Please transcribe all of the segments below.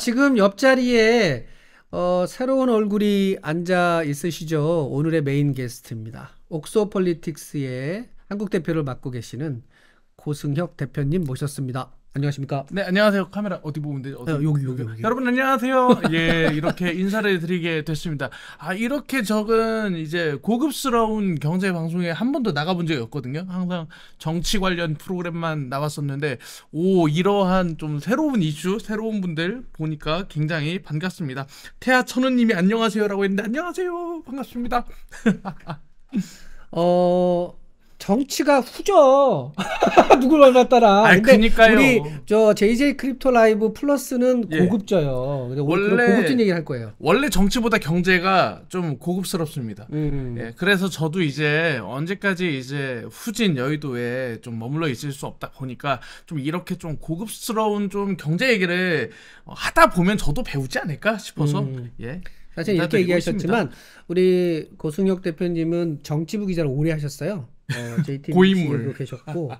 지금 옆자리에 어, 새로운 얼굴이 앉아 있으시죠. 오늘의 메인 게스트입니다. 옥소폴리틱스의 한국 대표를 맡고 계시는 고승혁 대표님 모셨습니다. 안녕하십니까? 네, 안녕하세요. 카메라 어디 보면 되죠? 어디? 아, 여기, 여기, 여기. 여러분 안녕하세요. 예, 이렇게 인사를 드리게 됐습니다. 아, 이렇게 적은 이제 고급스러운 경제 방송에 한 번도 나가본 적이 없거든요. 항상 정치 관련 프로그램만 나왔었는데 오, 이러한 좀 새로운 이슈, 새로운 분들 보니까 굉장히 반갑습니다. 태아 천은 님이 안녕하세요라고 했는데 안녕하세요. 반갑습니다. 어, 정치가 후져. 누굴 만났더라. 아니, 근데 그니까요. 우리 저 JJ 크립토 라이브 플러스는 예. 고급져요. 원래 고급진 얘기를 할 거예요. 원래 정치보다 경제가 좀 고급스럽습니다. 음. 예, 그래서 저도 이제 언제까지 이제 후진 여의도에 좀 머물러 있을 수 없다 보니까 좀 이렇게 좀 고급스러운 좀 경제 얘기를 하다 보면 저도 배우지 않을까 싶어서 음. 예. 사실 이렇게 얘기하셨지만 있습니다. 우리 고승혁 대표님은 정치부 기자를 오래 하셨어요. 어, JT 고인물로 계셨고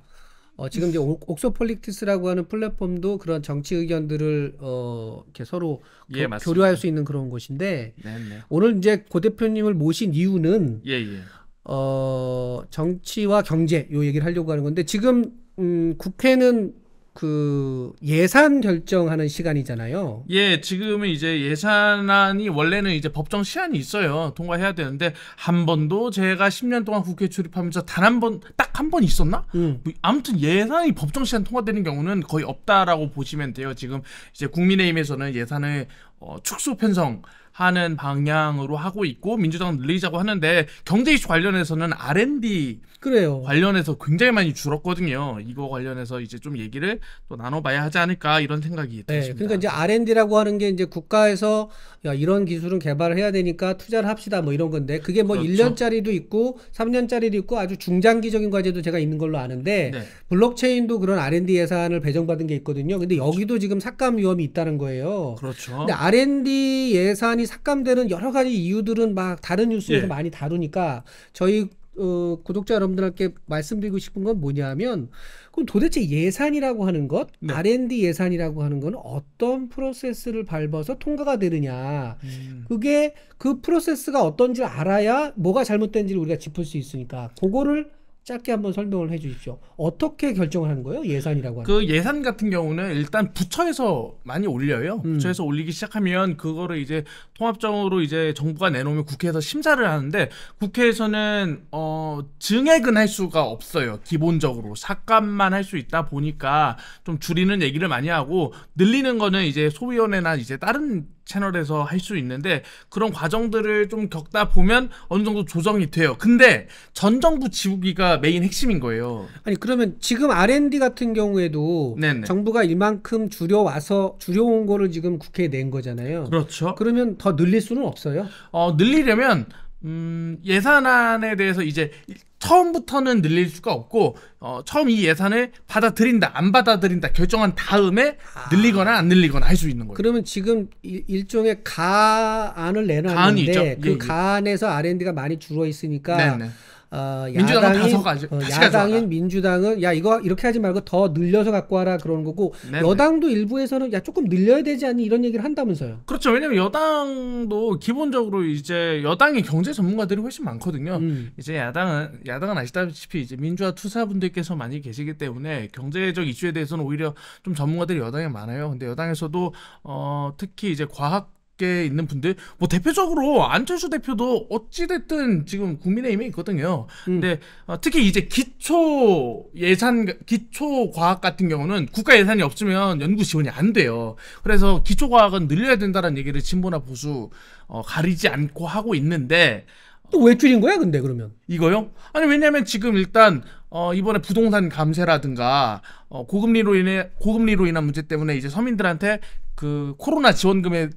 어, 지금 이제 옥소폴리티스라고 하는 플랫폼도 그런 정치 의견들을 어, 이렇게 서로 예, 교류할 수 있는 그런 곳인데 네네. 네. 오늘 이제 고 대표님을 모신 이유는 예, 예. 어, 정치와 경제 요 얘기를 하려고 하는 건데 지금 음, 국회는 그 예산 결정하는 시간이잖아요. 예, 지금은 이제 예산안이 원래는 이제 법정 시한이 있어요. 통과해야 되는데 한 번도 제가 10년 동안 국회 출입하면서 단 한번딱 한 번 있었나? 음. 뭐, 아무튼 예산이 법정 시한 통과되는 경우는 거의 없다라고 보시면 돼요. 지금 이제 국민의힘에서는 예산을 어, 축소 편성하는 방향으로 하고 있고 민주당은 늘리자고 하는데 경제 이슈 관련해서는 R&D 그래요. 관련해서 굉장히 많이 줄었거든요. 이거 관련해서 이제 좀 얘기를 또 나눠봐야 하지 않을까 이런 생각이 네, 듭니다. 그러니까 이제 R&D라고 하는 게 이제 국가에서 야, 이런 기술은 개발을 해야 되니까 투자를 합시다 뭐 이런 건데 그게 뭐 그렇죠. 1년짜리도 있고 3년짜리도 있고 아주 중장기적인 과제도 제가 있는 걸로 아는데 네. 블록체인도 그런 R&D 예산을 배정받은 게 있거든요. 근데 여기도 지금 삭감 위험이 있다는 거예요. 그렇죠. 근데 R&D 예산이 삭감되는 여러 가지 이유들은 막 다른 뉴스에서 예. 많이 다루니까 저희 어, 구독자 여러분들께 말씀드리고 싶은 건 뭐냐면 그럼 도대체 예산이라고 하는 것, 네. R&D 예산이라고 하는 건 어떤 프로세스를 밟아서 통과가 되느냐. 음. 그게 그 프로세스가 어떤지 알아야 뭐가 잘못된지를 우리가 짚을 수 있으니까 그거를 짧게 한번 설명을 해주십시오. 어떻게 결정을 하는 거예요? 예산이라고 하는. 그 예산 같은 경우는 일단 부처에서 많이 올려요. 음. 부처에서 올리기 시작하면 그거를 이제 통합적으로 이제 정부가 내놓으면 국회에서 심사를 하는데 국회에서는 어 증액은 할 수가 없어요. 기본적으로 삭감만 할 수 있다 보니까 좀 줄이는 얘기를 많이 하고 늘리는 거는 이제 소위원회나 이제 다른 채널에서 할 수 있는데 그런 과정들을 좀 겪다 보면 어느 정도 조정이 돼요. 근데 전 정부 지우기가 메인 핵심인 거예요. 아니 그러면 지금 R&D 같은 경우에도 네네. 정부가 이만큼 줄여와서 줄여온 거를 지금 국회에 낸 거잖아요. 그렇죠. 그러면 더 늘릴 수는 없어요? 어, 늘리려면 음, 예산안에 대해서 이제 처음부터는 늘릴 수가 없고 어, 처음 이 예산을 받아들인다 안 받아들인다 결정한 다음에 아. 늘리거나 안 늘리거나 할 수 있는 거예요. 그러면 지금 일, 종의 가안을 내놨는데 예, 그 예, 예. 가안에서 R&D가 많이 줄어 있으니까 네네. 네. 어, 야당인, 가 어, 야당인 민주당은 야 이거 이렇게 하지 말고 더 늘려서 갖고 와라 그러는 거고 네네. 네. 여당도 일부에서는 야 조금 늘려야 되지 않니 이런 얘기를 한다면서요. 그렇죠. 왜냐면 여당도 기본적으로 이제 여당의 경제 전문가들이 훨씬 많거든요. 음. 이제 야당은 야당은 아시다시피 이제 민주화 투사분들께서 많이 계시기 때문에 경제적 이슈에 대해서는 오히려 좀 전문가들이 여당에 많아요. 근데 여당에서도 어, 특히 이제 과학 밖에 있는 분들 뭐 대표적으로 안철수 대표도 어찌됐든 지금 국민의힘에 있거든요. 음. 근데 어, 특히 이제 기초 예산 기초 과학 같은 경우는 국가 예산이 없으면 연구 지원이 안 돼요. 그래서 기초 과학은 늘려야 된다는 얘기를 진보나 보수 어, 가리지 않고 하고 있는데 또 왜 줄인 거야 근데 그러면 이거요? 아니 왜냐면 지금 일단 어 이번에 부동산 감세라든가 어 고금리로 인해 고금리로 인한 문제 때문에 이제 서민들한테 그 코로나 지원금에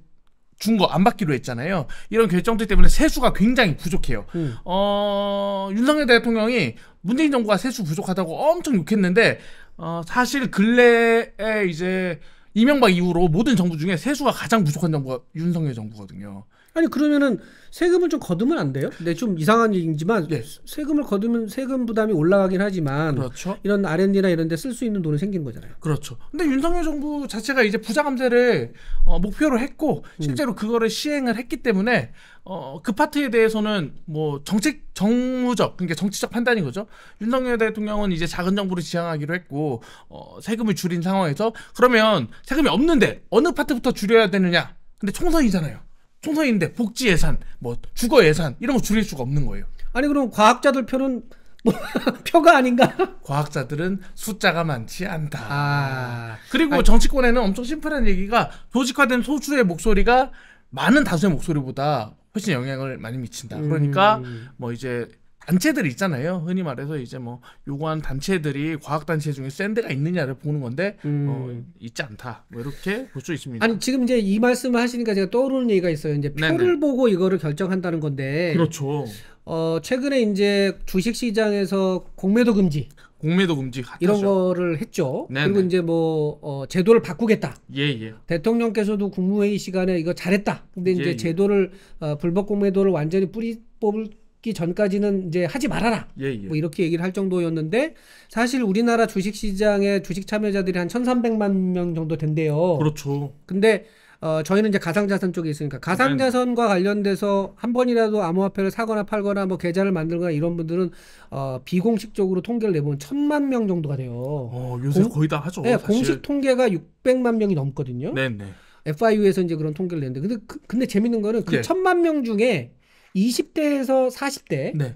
준거안 받기로 했잖아요. 이런 결정들 때문에 세수가 굉장히 부족해요. 음. 어, 윤석열 대통령이 문재인 정부가 세수 부족하다고 엄청 욕했는데 어, 사실 근래에 이제 이명박 이후로 모든 정부 중에 세수가 가장 부족한 정부가 윤석열 정부거든요. 아니 그러면은 세금을 좀 거두면 안 돼요? 근데 네, 좀 이상한 얘기지만 네. 세금을 거두면 세금 부담이 올라가긴 하지만 그렇죠. 이런 R&D나 이런 데 쓸 수 있는 돈은 생긴 거잖아요. 그렇죠. 근데 윤석열 정부 자체가 이제 부자 감세를 어, 목표로 했고 음. 실제로 음. 그거를 시행을 했기 때문에 어, 그 파트에 대해서는 뭐 정책 정무적 그러니까 정치적 판단인 거죠. 윤석열 대통령은 이제 작은 정부를 지향하기로 했고 어, 세금을 줄인 상황에서 그러면 세금이 없는데 어느 파트부터 줄여야 되느냐? 근데 총선이잖아요. 총선인데 복지 예산, 뭐 주거 예산 이런 거 줄일 수가 없는 거예요. 아니 그럼 과학자들 표는 뭐 표가 아닌가? 과학자들은 숫자가 많지 않다. 아... 그리고 아니... 정치권에는 엄청 심플한 얘기가 조직화된 소수의 목소리가 많은 다수의 목소리보다 훨씬 영향을 많이 미친다. 그러니까 음... 뭐 이제 단체들 있잖아요. 흔히 말해서 이제 뭐 요구한 단체들이 과학 단체 중에 샌드가 있느냐를 보는 건데 어, 음. 어, 있지 않다. 뭐 이렇게 볼 수 있습니다. 아니 지금 이제 이 말씀을 하시니까 제가 떠오르는 얘기가 있어요. 이제 표를 네네. 보고 이거를 결정한다는 건데 그렇죠. 어 최근에 이제 주식 시장에서 공매도 금지 공매도 금지 핫하죠. 이런 거를 했죠. 네네. 그리고 이제 뭐 어, 제도를 바꾸겠다. 예예. 예. 대통령께서도 국무회의 시간에 이거 잘했다. 근데 예, 이제 예, 예. 제도를 어, 불법 공매도를 완전히 뿌리 뽑을 기 전까지는 이제 하지 말아라. 예, 예. 뭐 이렇게 얘기를 할 정도였는데 사실 우리나라 주식 시장에 주식 참여자들이 한 1,300만 명 정도 된대요. 그렇죠. 근데 어 저희는 이제 가상자산 쪽에 있으니까 가상자산과 관련돼서 한 번이라도 암호화폐를 사거나 팔거나 뭐 계좌를 만들거나 이런 분들은 어 비공식적으로 통계를 내보면 천만 명 정도가 돼요. 어, 요새 공, 거의 다 하죠. 네, 사실. 공식 통계가 600만 명이 넘거든요. 네, 네. FIU에서 이제 그런 통계를 냈는데 근데 그, 근데 재밌는 거는 그 네. 천만 명 중에 20대에서 40대 네.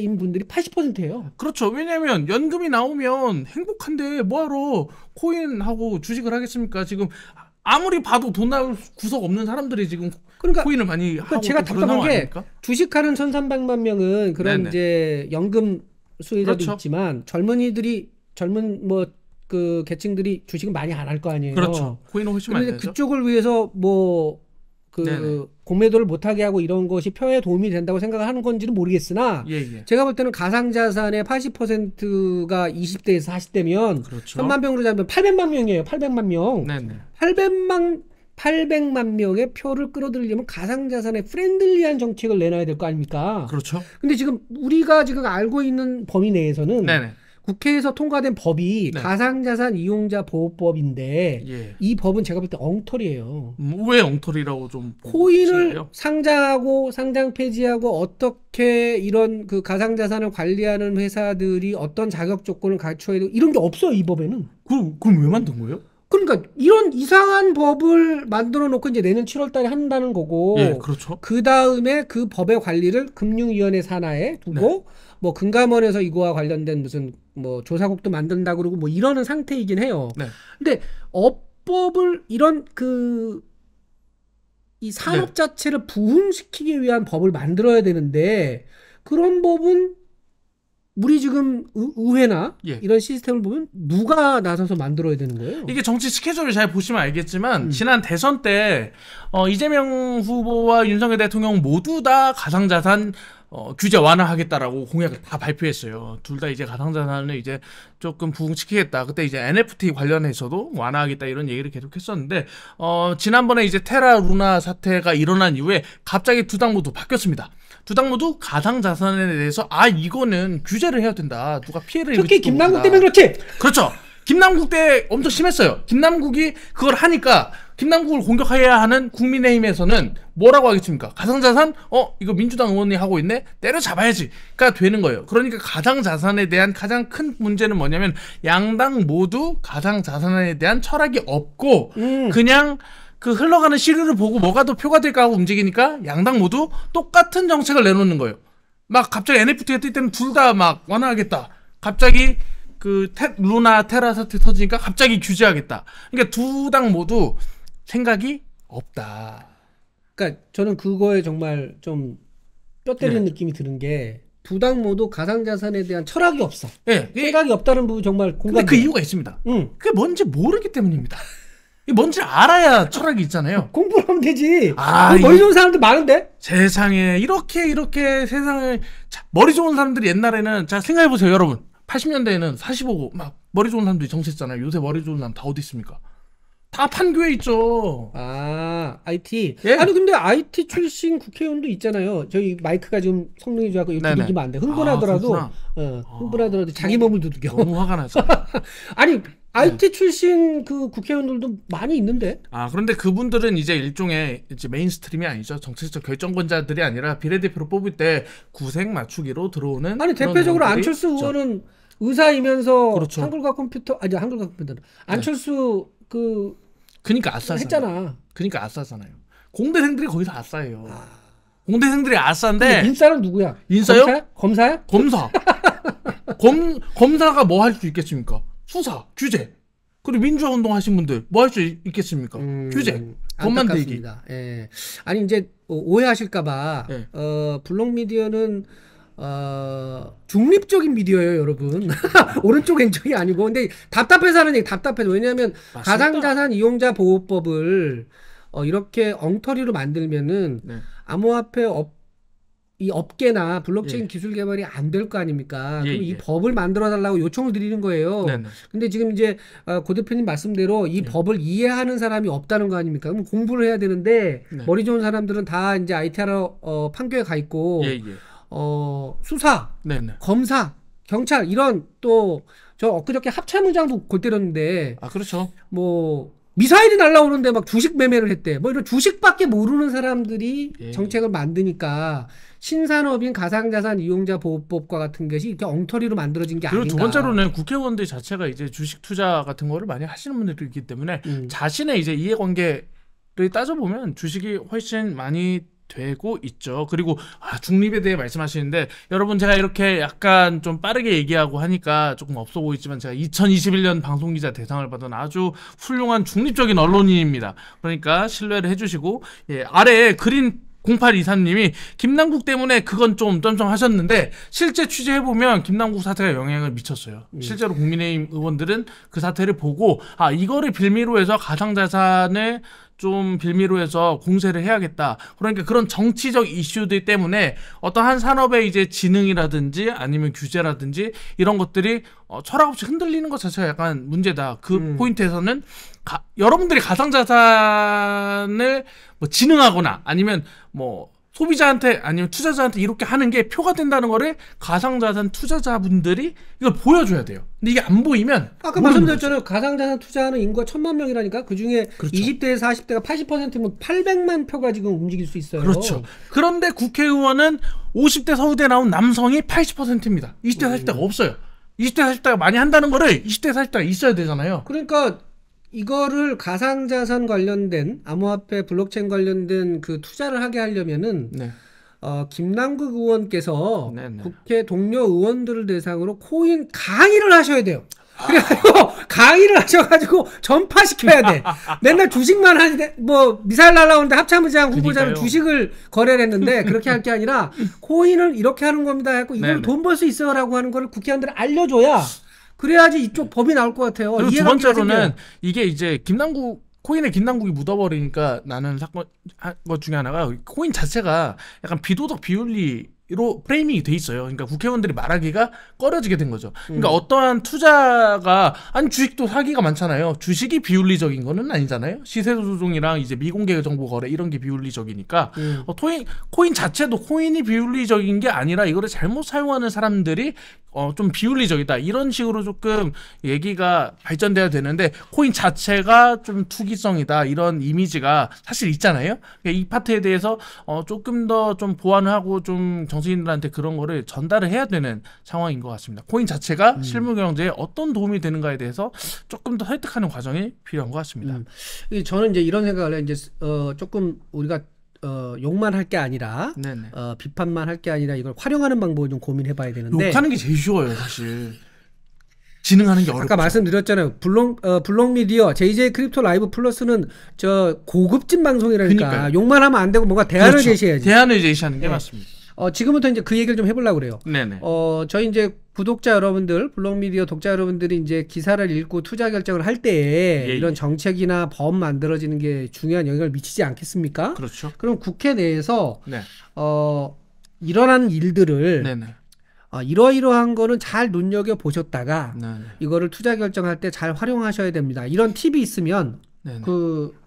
인 분들이 80%예요. 그렇죠. 왜냐하면 연금이 나오면 행복한데 뭐하러 코인하고 주식을 하겠습니까? 지금 아무리 봐도 돈 나올 구석 없는 사람들이 지금 그러니까, 코인을 많이 그러니까 하고 제가 답답한 게 주식하는 1,300만 명은 그런 네네. 이제 연금 수혜자도 그렇죠. 있지만 젊은이들이 젊은 뭐 그 계층들이 주식을 많이 안 할 거 아니에요. 그렇죠. 코인은 훨씬 많이 되죠. 그쪽을 위해서 뭐그 네네. 공매도를 못하게 하고 이런 것이 표에 도움이 된다고 생각을 하는 건지는 모르겠으나 예, 예. 제가 볼 때는 가상자산의 80%가 20대에서 40대면 그렇죠. 3만 명으로 잡으면 800만 명이에요. 800만 명. 네네. 800만 800만 명의 표를 끌어들이려면 가상자산에 프렌들리한 정책을 내놔야 될 거 아닙니까? 그렇죠. 근데 지금 우리가 지금 알고 있는 범위 내에서는 네네. 국회에서 통과된 법이 네. 가상자산 이용자 보호법인데 예. 이 법은 제가 볼 때 엉터리예요. 음, 왜 엉터리라고 좀 코인을 보실래요? 상장하고 상장 폐지하고 어떻게 이런 그 가상자산을 관리하는 회사들이 어떤 자격 조건을 갖춰야 되고 이런 게 없어요 이 법에는. 그럼 그럼 왜 만든 거예요? 그러니까 이런 이상한 법을 만들어 놓고 이제 내년 7월 달에 한다는 거고. 예, 그렇죠. 그 다음에 그 법의 관리를 금융위원회 산하에 두고 네. 뭐 금감원에서 이거와 관련된 무슨 뭐 조사국도 만든다 그러고 뭐 이러는 상태이긴 해요. 네. 근데 업법을 이런 그 이 산업 네. 자체를 부흥시키기 위한 법을 만들어야 되는데 그런 법은 우리 지금 의회나 예. 이런 시스템을 보면 누가 나서서 만들어야 되는 거예요? 이게 정치 스케줄을 잘 보시면 알겠지만 음. 지난 대선 때 어, 이재명 후보와 윤석열 대통령 모두 다 가상자산 어, 규제 완화하겠다라고 공약을 다 발표했어요. 둘 다 이제 가상자산을 이제 조금 부흥시키겠다. 그때 이제 NFT 관련해서도 완화하겠다 이런 얘기를 계속 했었는데 어, 지난번에 이제 테라 루나 사태가 일어난 이후에 갑자기 두 당 모두 바뀌었습니다. 두당 모두 가상 자산에 대해서 아 이거는 규제를 해야 된다. 누가 피해를 특히 김남국 때문에 그렇지. 그렇죠. 김남국 때 엄청 심했어요. 김남국이 그걸 하니까 김남국을 공격해야 하는 국민의힘에서는 뭐라고 하겠습니까? 가상자산? 어, 이거 민주당 의원이 하고 있네? 때려잡아야지. 가 되는 거예요. 그러니까 가상자산에 대한 가장 큰 문제는 뭐냐면 양당 모두 가상자산에 대한 철학이 없고 음. 그냥 그 흘러가는 시류를 보고 뭐가 더 표가 될까 하고 움직이니까 양당 모두 똑같은 정책을 내놓는 거예요. 막 갑자기 NFT가 뜰 때는 둘 다 막 완화하겠다. 갑자기 그 테, 루나 테라 사태 터지니까 갑자기 규제하겠다. 그러니까 두 당 모두 생각이 없다. 그러니까 저는 그거에 정말 좀뼈 때리는 네. 느낌이 드는 게 두 당 모두 가상 자산에 대한 철학이 없어. 네. 생각이 없다는 부분 정말 공감. 근데 그 이유가 있습니다. 응. 그게 뭔지 모르기 때문입니다. 이 뭔지 알아야 철학이 있잖아요. 어, 공부를 하면 되지. 아, 머리 뭐 좋은 사람들 많은데? 세상에 이렇게 이렇게 세상에 자, 머리 좋은 사람들이 옛날에는 자 생각해 보세요, 여러분. 80년대에는 45고 막 머리 좋은 사람들이 정치했잖아요. 요새 머리 좋은 사람 다 어디 있습니까? 다 판교에 있죠. 아, IT. 예? 아니 근데 IT 출신 국회의원도 있잖아요. 저희 마이크가 지금 성능이 좋아서 두들기면 네, 네. 안 돼. 흥분하더라도 아, 어, 흥분하더라도 아, 자기 몸을 두들겨. 너무 화가 나서. 아니 IT 네. 출신 그 국회의원들도 많이 있는데. 아 그런데 그분들은 이제 일종의 이제 메인스트림이 아니죠. 정치적 결정권자들이 아니라 비례대표로 뽑을 때 구색 맞추기로 들어오는. 아니 대표적으로 안철수 있죠. 의원은 의사이면서 그렇죠. 한글과 컴퓨터 아니 한글과 컴퓨터 네. 안철수 네. 그 그니까 아싸 했잖아. 그니까 아싸잖아요. 공대생들이 거기서 아싸예요. 아. 공대생들이 아싸인데 인싸는 누구야? 인싸요? 검사야? 검사검검사가뭐 할 수 있겠습니까? 수사, 규제. 그리고 민주화 운동 하신 분들 뭐 할 수 있겠습니까? 음... 규제. 법만 들기. 예. 아니 이제 오해하실까봐 예. 어, 블록 미디어는 어, 중립적인 미디어예요, 여러분. 오른쪽 왼쪽이 아니고. 근데 답답해서 하는 얘기, 답답해서. 왜냐하면 맞습니다. 가상자산 이용자 보호법을 어, 이렇게 엉터리로 만들면은 네. 암호화폐 업, 이 업계나 블록체인 예. 기술 개발이 안 될 거 아닙니까? 예, 그럼 예. 이 법을 만들어 달라고 요청을 드리는 거예요. 네네. 네. 근데 지금 이제 어, 고 대표님 말씀대로 이 예. 법을 이해하는 사람이 없다는 거 아닙니까? 그럼 공부를 해야 되는데 네. 머리 좋은 사람들은 다 이제 IT하러 어, 판교에 가 있고. 예, 예. 어, 수사, 네네. 네. 검사, 경찰 이런 또 저 엊그저께 합참의장도 골 때렸는데 아 그렇죠. 뭐 미사일이 날라오는데 막 주식 매매를 했대. 뭐 이런 주식밖에 모르는 사람들이 예. 정책을 만드니까 신산업인 가상자산 이용자 보호법과 같은 것이 이렇게 엉터리로 만들어진 게 그리고 아닌가. 그리고 두 번째로는 국회의원들 자체가 이제 주식 투자 같은 거를 많이 하시는 분들이 있기 때문에 음. 자신의 이제 이해관계를 따져보면 주식이 훨씬 많이 되고 있죠. 그리고 아, 중립에 대해 말씀하시는데 여러분 제가 이렇게 약간 좀 빠르게 얘기하고 하니까 조금 없어 보이지만 제가 2021년 방송기자 대상을 받은 아주 훌륭한 중립적인 언론인입니다. 그러니까 신뢰를 해주시고 예, 아래에 그린 0824님이 김남국 때문에 그건 좀 점점 하셨는데 실제 취재해보면 김남국 사태가 영향을 미쳤어요. 음. 실제로 국민의힘 의원들은 그 사태를 보고 아 이거를 빌미로 해서 가상자산을 좀 빌미로 해서 공세를 해야겠다. 그러니까 그런 정치적 이슈들 때문에 어떠한 산업의 이제 지능이라든지 아니면 규제라든지 이런 것들이 어, 철학 없이 흔들리는 것 자체가 약간 문제다. 그 음. 포인트에서는 가, 여러분들이 가상자산을 뭐 지능하거나 아니면 뭐 소비자한테 아니면 투자자한테 이렇게 하는 게 표가 된다는 거를 가상자산 투자자분들이 이걸 보여줘야 돼요. 근데 이게 안 보이면 아까 말씀드렸잖아요. 가상자산 투자하는 인구가 천만 명이라니까 그 중에 그렇죠. 20대에서 40대가 80%면 800만 표가 지금 움직일 수 있어요. 그렇죠. 그런데 국회의원은 50대 서울대 나온 남성이 80%입니다. 20대 40대가 음. 없어요. 20대 40대가 많이 한다는 거를 20대 40대가 있어야 되잖아요. 그러니까 이거를 가상자산 관련된 암호화폐 블록체인 관련된 그 투자를 하게 하려면은 네. 어, 김남국 의원께서 네네. 네. 국회 동료 의원들을 대상으로 코인 강의를 하셔야 돼요. 그래가지고 아. 강의를 하셔가지고 전파시켜야 돼. 맨날 주식만 하는데 뭐 미사일 날라오는데 합참의장 후보자는 주식을 거래를 했는데 그렇게 할 게 아니라 코인을 이렇게 하는 겁니다. 하고 이걸 네, 네. 돈벌 수 있어라고 하는 거를 국회의원들이 알려줘야 그래야지 이쪽 법이 나올 것 같아요. 그리고 두 번째로는 생겨요. 이게 이제 김남국 코인에 김남국이 묻어버리니까 나는 사건 한것 뭐, 중에 하나가 코인 자체가 약간 비도덕 비윤리 로 프레이밍이 돼 있어요. 그러니까 국회의원들이 말하기가 꺼려지게 된 거죠. 그러니까 음. 어떠한 투자가 아니 주식도 사기가 많잖아요. 주식이 비윤리적인 거는 아니잖아요. 시세 조종이랑 이제 미공개 정보 거래 이런 게 비윤리적이니까 음. 어, 토인 코인 자체도 코인이 비윤리적인 게 아니라 이거를 잘못 사용하는 사람들이 어, 좀 비윤리적이다 이런 식으로 조금 얘기가 발전돼야 되는데 코인 자체가 좀 투기성이다 이런 이미지가 사실 있잖아요. 그러니까 이 파트에 대해서 어, 조금 더 좀 보완하고 좀 정. 당수인들한테 그런 거를 전달을 해야 되는 상황인 것 같습니다. 코인 자체가 음. 실물 경제에 어떤 도움이 되는가에 대해서 조금 더 설득하는 과정이 필요한 것 같습니다. 음. 저는 이제 이런 생각을 해 이제 어, 조금 우리가 어, 욕만 할 게 아니라 어, 비판만 할 게 아니라 이걸 활용하는 방법을 좀 고민해 봐야 되는데 욕하는 게 제일 쉬워요 사실 진흥하는 게 어렵죠 아까 말씀드렸잖아요 블록, 어, 블록미디어 JJ 크립토 라이브 플러스는 저 고급진 방송이라니까 그러니까요. 욕만 하면 안 되고 뭔가 대안을 그렇죠. 제시해야지 대안을 제시하는 게 네. 맞습니다 어, 지금부터 이제 그 얘기를 좀 해보려고 그래요. 네네. 어, 저희 이제 구독자 여러분들, 블록미디어 독자 여러분들이 이제 기사를 읽고 투자 결정을 할 때에 예, 이런 예. 정책이나 법 만들어지는 게 중요한 영향을 미치지 않겠습니까? 그렇죠. 그럼 국회 내에서 네. 어, 일어난 일들을 네네. 어, 이러이러한 거는 잘 눈여겨 보셨다가 이거를 투자 결정할 때 잘 활용하셔야 됩니다. 이런 팁이 있으면 네네. 그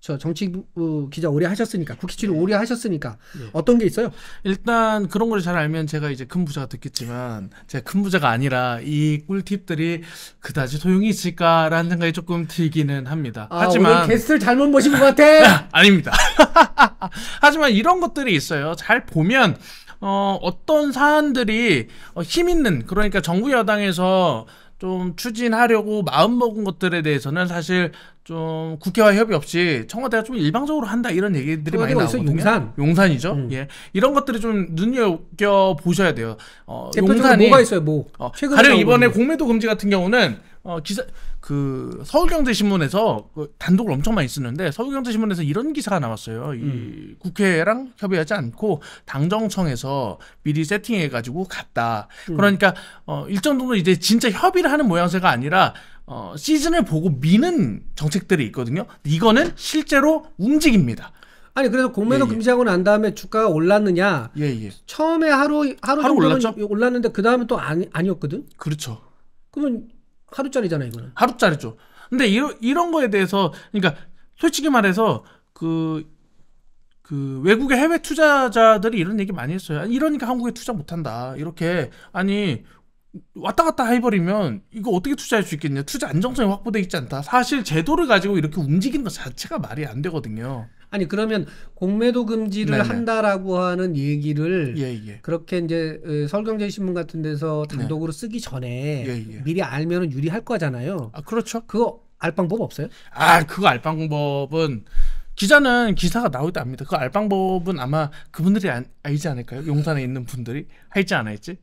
저 정치 부 어, 기자 오래 하셨으니까 국회의원 네. 오래 하셨으니까 네. 어떤 게 있어요? 일단 그런 걸 잘 알면 제가 이제 큰 부자가 됐겠지만 제가 큰 부자가 아니라 이 꿀팁들이 그다지 소용이 있을까라는 생각이 조금 들기는 합니다. 아, 하지만 게스트를 잘못 모신 것 같아. 아닙니다. 하지만 이런 것들이 있어요. 잘 보면 어, 어떤 사안들이 어, 힘 있는 그러니까 정부 여당에서 좀 추진하려고 마음먹은 것들에 대해서는 사실 좀 국회와 협의 없이 청와대가 좀 일방적으로 한다 이런 얘기들이 많이 나오거 용산. 용산이죠. 음. 예. 이런 것들이 좀 눈여겨 보셔야 돼요. 어, 용산이 뭐가 있어요, 뭐. 어, 최근에 가령 이번에 뭐? 공매도 금지 같은 경우는 어, 기사 그 서울경제신문에서 그 단독을 엄청 많이 쓰는데 서울경제신문에서 이런 기사가 나왔어요. 이 음. 국회랑 협의하지 않고 당정청에서 미리 세팅해 가지고 갔다. 음. 그러니까 어, 일정 정도 이제 진짜 협의를 하는 모양새가 아니라 어, 시즌을 보고 미는 정책들이 있거든요. 이거는 실제로 움직입니다. 아니 그래서 공매도 예, 예. 금지하고 난 다음에 주가가 올랐느냐? 예, 예. 처음에 하루 하루, 하루 올랐죠? 올랐는데 그 다음에 또 아니, 아니었거든. 그렇죠. 그러면 하루짜리잖아 요 이거는. 하루짜리죠. 근데 이런 이런 거에 대해서 그러니까 솔직히 말해서 그그 그 외국의 해외 투자자들이 이런 얘기 많이 했어요. 이러니까 한국에 투자 못한다. 이렇게 아니 왔다 갔다 해버리면 이거 어떻게 투자할 수 있겠냐 투자 안정성이 확보돼 있지 않다 사실 제도를 가지고 이렇게 움직이는 것 자체가 말이 안 되거든요 아니 그러면 공매도 금지를 네네. 한다라고 하는 얘기를 예, 예. 그렇게 이제 설경제신문 같은 데서 네. 단독으로 네. 쓰기 전에 예, 예. 미리 알면 유리할 거잖아요. 아 그렇죠. 그거 알 방법 없어요? 아 그거 알 방법은 기자는 기사가 나올 때 압니다. 그 알 방법은 아마 그분들이 알, 아, 알지 않을까요? 용산에 있는 분들이 할지 안 할지.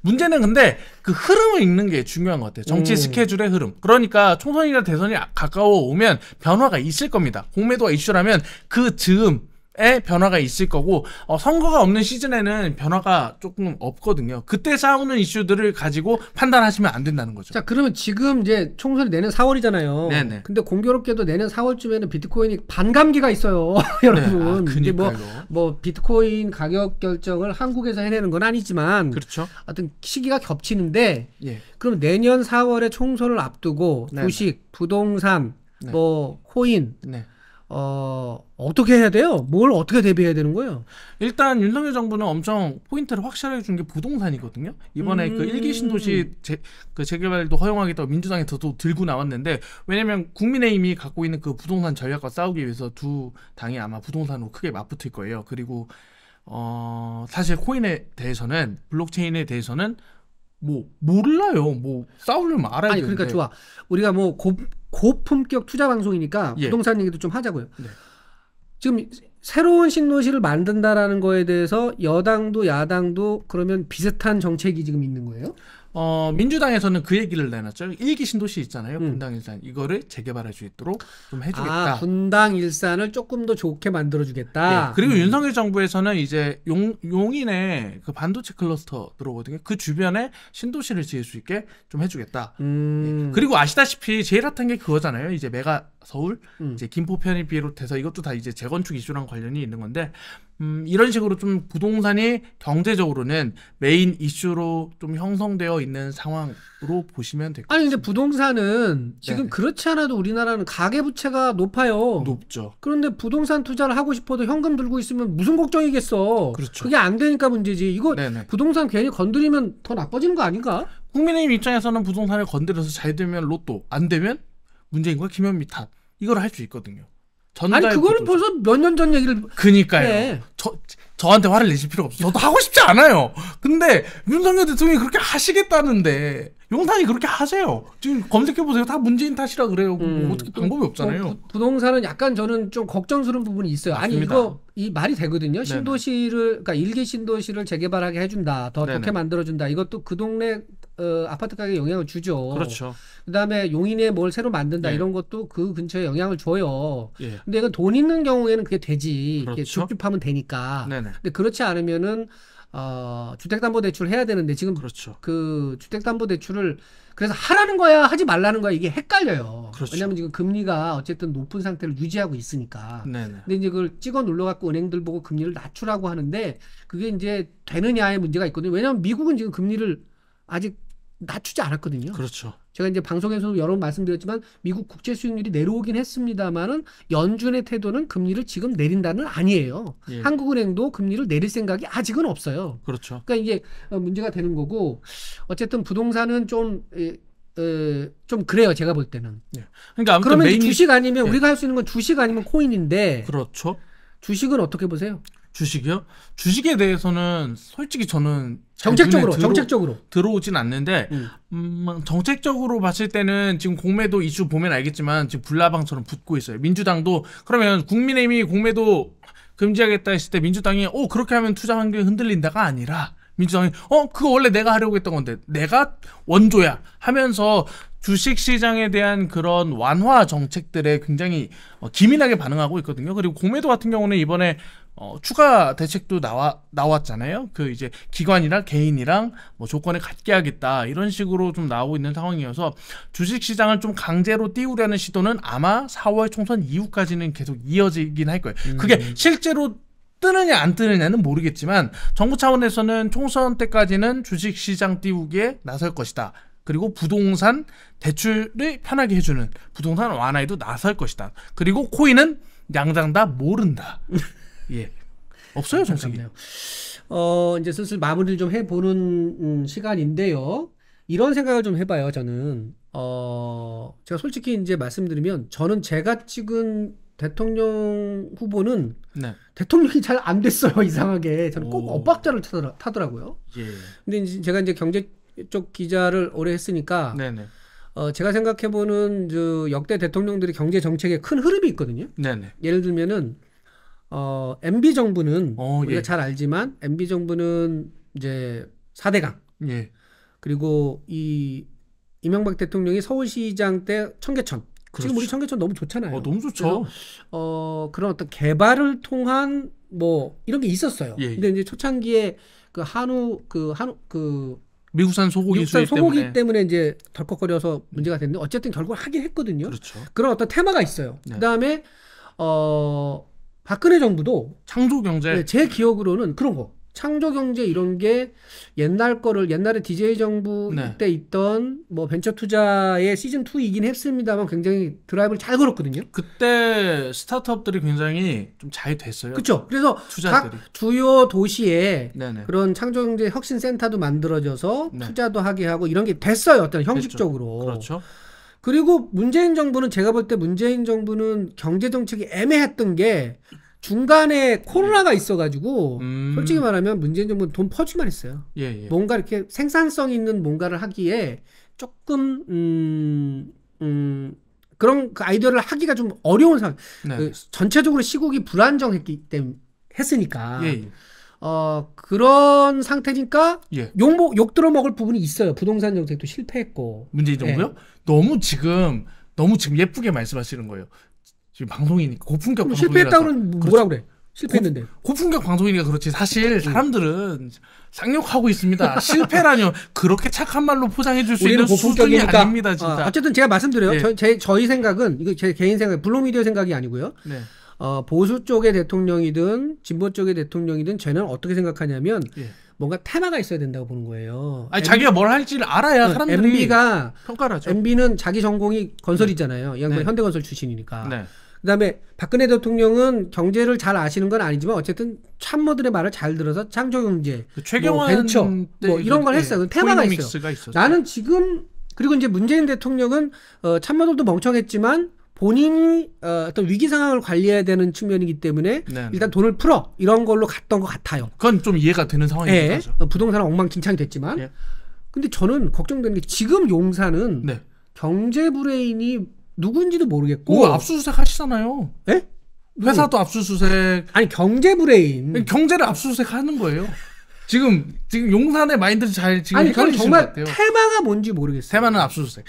문제는 근데 그 흐름을 읽는 게 중요한 것 같아요. 정치 음. 스케줄의 흐름. 그러니까 총선이나 대선이 가까워 오면 변화가 있을 겁니다. 공매도가 이슈라면 그 즈음 에 변화가 있을 거고 어, 선거가 없는 시즌에는 변화가 조금 없거든요. 그때 싸우는 이슈들을 가지고 판단하시면 안 된다는 거죠. 자 그러면 지금 이제 총선이 내년 4월이잖아요. 네네. 근데 공교롭게도 내년 4월쯤에는 비트코인이 반감기가 있어요, 여러분. 네. 아, 뭐뭐 뭐 비트코인 가격 결정을 한국에서 해내는 건 아니지만 그렇죠. 어떤 시기가 겹치는데 예. 그럼 내년 4월에 총선을 앞두고 네네. 주식, 부동산, 네. 뭐 코인 네. 어, 어떻게 해야 돼요? 뭘 어떻게 대비해야 되는 거예요? 일단 윤석열 정부는 엄청 포인트를 확실하게 준 게 부동산이거든요. 이번에 그 음... 그 일기 신도시 재, 그 개발도 허용하겠다고 민주당에서 도 들고 나왔는데 왜냐면 국민의힘이 갖고 있는 그 부동산 전략과 싸우기 위해서 두 당이 아마 부동산으로 크게 맞붙을 거예요. 그리고 어, 사실 코인에 대해서는 블록체인에 대해서는 뭐 몰라요. 뭐 싸우려면 알아야 그러니까 되는데. 그러니까 좋아. 우리가 뭐 고, 고품격 투자 방송이니까 예. 부동산 얘기도 좀 하자고요. 네. 지금 새로운 신도시를 만든다라는 거에 대해서 여당도 야당도 그러면 비슷한 정책이 지금 있는 거예요? 어, 민주당에서는 그 얘기를 내놨죠. 일기 신도시 있잖아요. 음. 분당 일산 이거를 재개발할 수 있도록 좀 아, 해주겠다. 아, 분당 일산을 조금 더 좋게 만들어주겠다. 네. 그리고 음. 윤석열 정부에서는 이제 용, 용인에 그 반도체 클러스터 들어오거든요. 그 주변에 신도시를 지을 수 있게 좀 해주겠다. 음. 네. 그리고 아시다시피 제일 핫한 게 그거잖아요. 이제 메가 서울, 음. 이제 김포편이 비롯해서 이것도 다 이제 재건축 이슈랑 관련이 있는 건데 음, 이런 식으로 좀 부동산이 경제적으로는 메인 이슈로 좀 형성되어 있는 상황으로 보시면 될것 아니 근데 부동산은 지금 네 그렇지 않아도 우리나라는 가계부채가 높아요. 높죠. 그런데 부동산 투자를 하고 싶어도 현금 들고 있으면 무슨 걱정이겠어. 그렇죠. 그게 안 되니까 문제지. 이거 네네. 네. 부동산 괜히 건드리면 더 나빠지는 거 아닌가? 국민의힘 입장에서는 부동산을 건드려서 잘 되면 로또, 안 되면 문재인과 김현미 탓 이걸 할 수 있거든요. 아니 그거를 벌써 몇 년 전 얘기를 그니까요. 네. 저 저한테 화를 내실 필요 없어요. 저도 하고 싶지 않아요. 근데 윤석열 대통령이 그렇게 하시겠다는데 용산이 그렇게 하세요. 지금 검색해 보세요. 다 문재인 탓이라 그래요. 뭐 음. 뭐 어떻게 방법이 없잖아요. 어, 부, 동산은 약간 저는 좀 걱정스러운 부분이 있어요. 맞습니다. 아니 이거 이 말이 되거든요. 신도시를 그러니까 일개 신도시를 재개발하게 해준다, 더 네네. 좋게 만들어준다. 이것도 그 동네 어, 아파트 가격에 영향을 주죠. 그렇죠. 그다음에 용인에 뭘 새로 만든다 네. 이런 것도 그 근처에 영향을 줘요. 예. 근데 이건 돈 있는 경우에는 그게 되지. 그렇죠. 이게 줍줍하면 되니까. 네네. 근데 그렇지 않으면은 어, 주택담보대출 해야 되는데 지금 그렇죠. 그 주택담보대출을 그래서 하라는 거야 하지 말라는 거야 이게 헷갈려요. 그렇죠. 왜냐하면 지금 금리가 어쨌든 높은 상태를 유지하고 있으니까. 네네. 근데 이제 그걸 찍어 눌러 갖고 은행들 보고 금리를 낮추라고 하는데 그게 이제 되느냐의 문제가 있거든요. 왜냐하면 미국은 지금 금리를 아직 낮추지 않았거든요. 그렇죠. 제가 이제 방송에서도 여러 번 말씀드렸지만 미국 국제 수익률이 내려오긴 했습니다만은 연준의 태도는 금리를 지금 내린다는 아니에요. 예. 한국은행도 금리를 내릴 생각이 아직은 없어요. 그렇죠. 그러니까 이게 어, 문제가 되는 거고 어쨌든 부동산은 좀 에, 에, 좀 그래요 제가 볼 때는. 예. 그러니까 그러면 메인이... 주식 아니면 예. 우리가 할 수 있는 건 주식 아니면 코인인데. 그렇죠. 주식은 어떻게 보세요? 주식이요? 주식에 대해서는 솔직히 저는 정책적으로 들어, 정책적으로 들어오진 않는데 음. 음. 정책적으로 봤을 때는 지금 공매도 이슈 보면 알겠지만 지금 불나방처럼 붙고 있어요. 민주당도 그러면 국민의힘이 공매도 금지하겠다 했을 때 민주당이 어 그렇게 하면 투자 환경이 흔들린다가 아니라 민주당이 어 그거 원래 내가 하려고 했던 건데 내가 원조야 하면서 주식 시장에 대한 그런 완화 정책들에 굉장히 어, 기민하게 반응하고 있거든요. 그리고 공매도 같은 경우는 이번에 어, 추가 대책도 나와 나왔잖아요. 그 이제 기관이랑 개인이랑 뭐 조건을 갖게 하겠다 이런 식으로 좀 나오고 있는 상황이어서 주식 시장을 좀 강제로 띄우려는 시도는 아마 4월 총선 이후까지는 계속 이어지긴 할 거예요. 음. 그게 실제로 뜨느냐 안 뜨느냐는 모르겠지만 정부 차원에서는 총선 때까지는 주식 시장 띄우기에 나설 것이다. 그리고 부동산 대출을 편하게 해주는 부동산 완화에도 나설 것이다. 그리고 코인은 양당 다 모른다. 예. 없어요 정책이. 아, 요어 이제 슬슬 마무리를 좀 해보는 음, 시간인데요. 이런 생각을 좀 해봐요. 저는 어 제가 솔직히 이제 말씀드리면 저는 제가 찍은 대통령 후보는 네. 대통령이 잘 안 됐어요 이상하게 저는 꼭 엇박자를 타더라, 타더라고요. 예. 근데 이제 제가 이제 경제 쪽 기자를 오래 했으니까 네네. 어, 제가 생각해보는 저 역대 대통령들이 경제 정책에 큰 흐름이 있거든요. 네네. 예를 들면은 어, MB 정부는 어, 우리가 예. 잘 알지만 MB 정부는 이제 4대강. 예. 그리고 이 이명박 대통령이 서울시장 때 청계천. 그렇죠. 지금 우리 그렇죠. 청계천 너무 좋잖아요. 어, 너무 좋죠. 어, 그런 어떤 개발을 통한 뭐 이런 게 있었어요. 예, 예. 근데 이제 초창기에 그 한우 그 한우 그 미국산 소고기 미국산 소고기 때문에. 때문에. 이제 덜컥거려서 문제가 됐는데 어쨌든 결국 하긴 했거든요. 그렇죠. 그런 어떤 테마가 있어요. 네. 그다음에 어 박근혜 정부도 창조 경제 네, 제 기억으로는 그런 거 창조 경제 이런 게 옛날 거를 옛날에 디제이 정부 네. 때 있던 뭐 벤처 투자의 시즌 2이긴 했습니다만 굉장히 드라이브를 잘 걸었거든요. 그때 스타트업들이 굉장히 좀 잘 됐어요. 그렇죠. 그래서 투자들이. 각 주요 도시에 네네. 그런 창조 경제 혁신 센터도 만들어져서 네. 투자도 하게 하고 이런 게 됐어요. 어떤 형식적으로. 됐죠. 그렇죠. 그리고 문재인 정부는 제가 볼 때 문재인 정부는 경제 정책이 애매했던 게 중간에 코로나가 있어가지고 음. 솔직히 말하면 문재인 정부는 돈 퍼주기만 했어요. 예, 예. 뭔가 이렇게 생산성 있는 뭔가를 하기에 조금 음, 음 그런 그 아이디어를 하기가 좀 어려운 상황. 네. 그 전체적으로 시국이 불안정했기 때문에 했으니까. 예, 예. 어, 그런 상태니까 예. 욕, 욕 들어먹을 부분이 있어요. 부동산 정책도 실패했고. 문재인 예. 정부요? 예. 너무 지금 너무 지금 예쁘게 말씀하시는 거예요. 지금 방송이니까 고품격 방송 실패했다고는 뭐라 그렇죠. 그래? 실패했는데. 고, 품격 방송이니까 그렇지. 사실 사람들은 쌍욕하고 있습니다. 실패라뇨. 그렇게 착한 말로 포장해 줄 수 있는 고품격이니까. 수준이 아닙니다, 진짜. 어, 쨌든 제가 말씀드려요. 네. 저, 제, 저희 생각은 이거 제 개인 생각, 블루미디어 생각이 아니고요. 네. 어, 보수 쪽의 대통령이든 진보 쪽의 대통령이든 쟤는 어떻게 생각하냐면 예. 뭔가 테마가 있어야 된다고 보는 거예요. 아니, MB, 자기가 뭘 할지를 알아야 네, 사람들이 MB가 평가를 하죠. MB는 자기 전공이 건설이잖아요. 네. 네. 현대건설 출신이니까. 네. 그다음에 박근혜 대통령은 경제를 잘 아시는 건 아니지만 어쨌든 참모들의 말을 잘 들어서 창조경제, 그 뭐 최경환 뭐 벤처, 뭐 이런 걸 예, 했어요. 테마가 있어요 나는 지금 그리고 이제 문재인 대통령은 어, 참모들도 멍청했지만 본인이 어, 어떤 위기 상황을 관리해야 되는 측면이기 때문에 네네. 네. 일단 돈을 풀어 이런 걸로 갔던 것 같아요. 그건 좀 이해가 되는 상황이죠 예. 어, 부동산 엉망진창이 됐지만. 예. 근데 저는 걱정되는 게 지금 용사는 네. 경제 브레인이 누군지도 모르겠고. 오, 압수수색 하시잖아요. 예? 회사도 음. 압수수색. 아니 경제 브레인. 경제를 압수수색 하는 거예요. 지금 지금 용산의 마인드를 잘 지금 아니 저는 정말 테마가 뭔지 모르겠어요. 테마는 압수수색.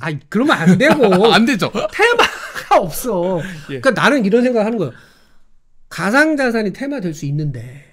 아, 그러면 안 되고. 안 되죠. 테마가 없어. 예. 그러니까 나는 이런 생각 하는 거야. 가상 자산이 테마 될 수 있는데.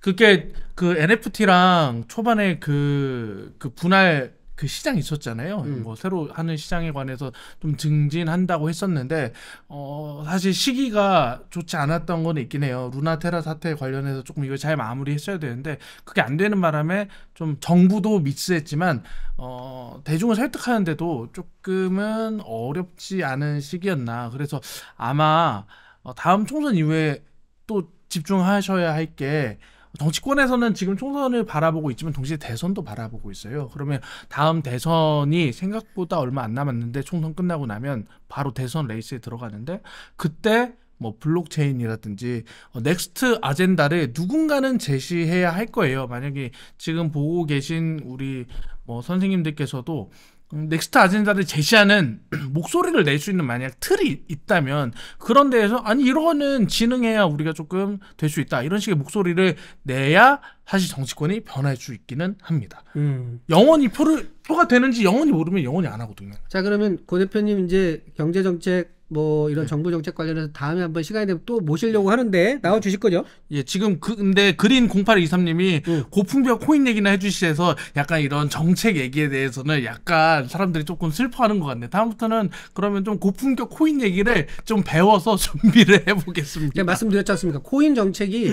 그게 그 NFT랑 초반에 그, 그 분할 그 시장이 있었잖아요. 음. 뭐 새로 하는 시장에 관해서 좀 증진한다고 했었는데 어 사실 시기가 좋지 않았던 건 있긴 해요. 루나테라 사태 관련해서 조금 이걸 잘 마무리했어야 되는데 그게 안 되는 바람에 좀 정부도 미스했지만어 대중을 설득하는데도 조금은 어렵지 않은 시기였나. 그래서 아마 어, 다음 총선 이후에 또 집중하셔야 할게 정치권에서는 어, 지금 총선을 바라보고 있지만 동시에 대선도 바라보고 있어요. 그러면 다음 대선이 생각보다 얼마 안 남았는데 총선 끝나고 나면 바로 대선 레이스에 들어가는데 그때 뭐 블록체인이라든지 어, 넥스트 아젠다를 누군가는 제시해야 할 거예요. 만약에 지금 보고 계신 우리 뭐 선생님들께서도 넥스트 아젠다를 제시하는 목소리를 낼 수 있는 만약 틀이 있다면 그런 데에서 아니 이러는 진흥해야 우리가 조금 될 수 있다 이런 식의 목소리를 내야 사실 정치권이 변할 수 있기는 합니다. 음. 영원히 표를 표가 되는지 영원히 모르면 영원히 안 하거든요. 자 그러면 고 대표님 이제 경제 정책 뭐 이런 네. 정부 정책 관련해서 다음에 한번 시간이 되면 또 모시려고 하는데 나와 주실 거죠? 예, 지금 그, 근데 그린 0823님이 음. 고품격 코인 얘기나 해주시해서 약간 이런 정책 얘기에 대해서는 약간 사람들이 조금 슬퍼하는 것 같네. 다음부터는 그러면 좀 고품격 코인 얘기를 좀 배워서 준비를 해보겠습니다. 네, 말씀드렸지 않습니까? 코인 정책이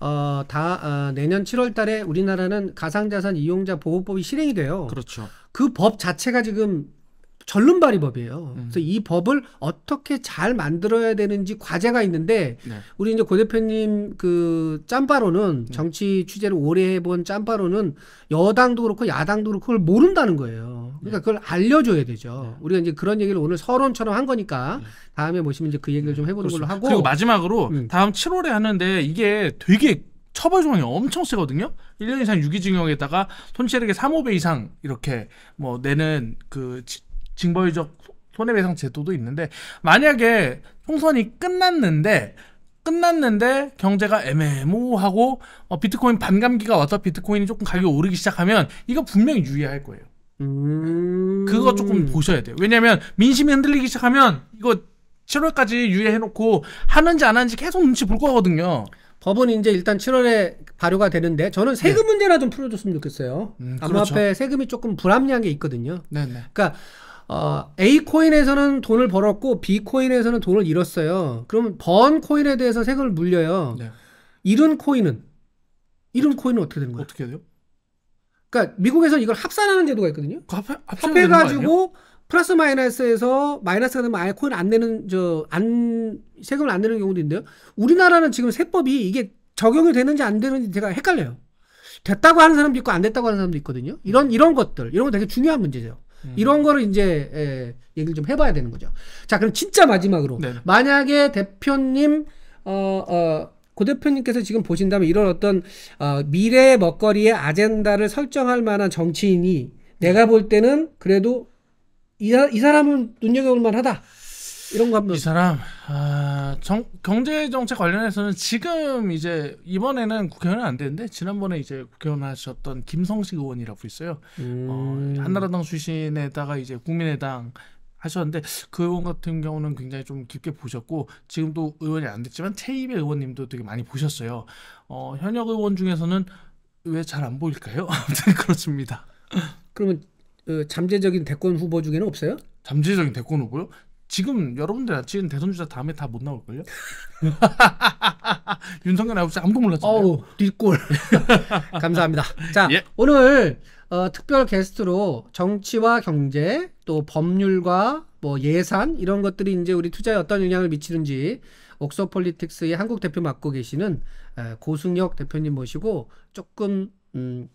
어, 다 어, 내년 7월 달에 우리나라는 가상자산 이용자 보호법이 실행이 돼요. 그렇죠. 그 법 자체가 지금 전륜발의 법이에요. 음. 그래서 이 법을 어떻게 잘 만들어야 되는지 과제가 있는데 네. 우리 이제 고 대표님 그 짬바로는 네. 정치 취재를 오래 해본 짬바로는 여당도 그렇고 야당도 그렇고 그걸 모른다는 거예요. 그러니까 네. 그걸 알려줘야 되죠. 네. 우리가 이제 그런 얘기를 오늘 서론처럼 한 거니까 다음에 모시면 이제 그 얘기를 좀 해보는 그렇습 걸로 하고 그리고 마지막으로 음. 다음 7월에 하는데 이게 되게 처벌 조항이 엄청 세거든요. 1년 이상 유기징역에다가 손실액의 3, 5배 이상 이렇게 뭐 내는 그 징벌적 손해배상 제도도 있는데 만약에 총선이 끝났는데 끝났는데 경제가 애매모호하고 어, 비트코인 반감기가 와서 비트코인이 조금 가격이 오르기 시작하면 이거 분명히 유의할 거예요. 음... 그거 조금 보셔야 돼요. 왜냐하면 민심이 흔들리기 시작하면 이거 7월까지 유예해놓고 하는지 안 하는지 계속 눈치 볼 거거든요. 법은 이제 일단 7월에 발효가 되는데 저는 세금 네. 문제라도좀 풀어줬으면 좋겠어요. 음, 암호화폐 그렇죠. 세금이 조금 불합리한 게 있거든요. 네네. 그러니까 어, A 코인에서는 돈을 벌었고 B 코인에서는 돈을 잃었어요. 그러면 번 코인에 대해서 세금을 물려요. 네. 잃은 코인은 잃은 코인은 어떻게 되는 거예요? 어떻게 돼요? 그러니까 미국에서 는 이걸 합산하는 제도가 있거든요. 합해, 합해 가지고 플러스 마이너스에서 마이너스가 되면 아예 코인 안 내는 저 안 세금을 안 내는 경우도 있는데요. 우리나라는 지금 세법이 이게 적용이 되는지 안 되는지 제가 헷갈려요. 됐다고 하는 사람도 있고 안 됐다고 하는 사람도 있거든요. 이런 이런 것들 이런 거 되게 중요한 문제죠. 음. 이런 거를 이제 에, 예, 얘기를 좀 해봐야 되는 거죠. 자, 그럼 진짜 마지막으로 네. 만약에 대표님 어, 어, 고 대표님께서 지금 보신다면 이런 어떤 어, 미래 의 먹거리의 아젠다를 설정할 만한 정치인이 내가 네. 볼 때는 그래도 이, 이 사람은 눈여겨볼 만하다. 이런 거 하면 이 사람 아, 정, 경제 정책 관련해서는 지금 이제 이번에는 국회의원은 안 되는데 지난번에 이제 국회의원 하셨던 김성식 의원이라고 있어요. 음. 어, 한나라당 출신에다가 이제 국민의당 하셨는데 그 의원 같은 경우는 굉장히 좀 깊게 보셨고 지금도 의원이 안 됐지만 체입의 의원님도 되게 많이 보셨어요. 어, 현역 의원 중에서는 왜 잘 안 보일까요? 아무튼 그렇습니다. 그러면 그 잠재적인 대권 후보 중에는 없어요? 잠재적인 대권 후보요? 지금 여러분들 지금 대선 주자 다음에 다 못 나올 걸요? 윤석열 아홉 시 아무도 몰랐잖아요. 어우 뒷골. 감사합니다. 자 예. 오늘 어, 특별 게스트로 정치와 경제 또 법률과 뭐 예산 이런 것들이 이제 우리 투자에 어떤 영향을 미치는지 옥서폴리틱스의 한국 대표 맡고 계시는 고승혁 대표님 모시고 조금 음,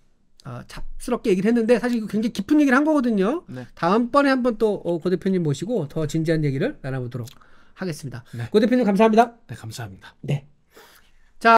어, 잡스럽게 얘기를 했는데 사실 이거 굉장히 깊은 얘기를 한 거거든요. 네. 다음번에 한번 또고 어, 대표님 모시고 더 진지한 얘기를 나눠보도록 하겠습니다. 네. 고 대표님 감사합니다. 네, 감사합니다. 네.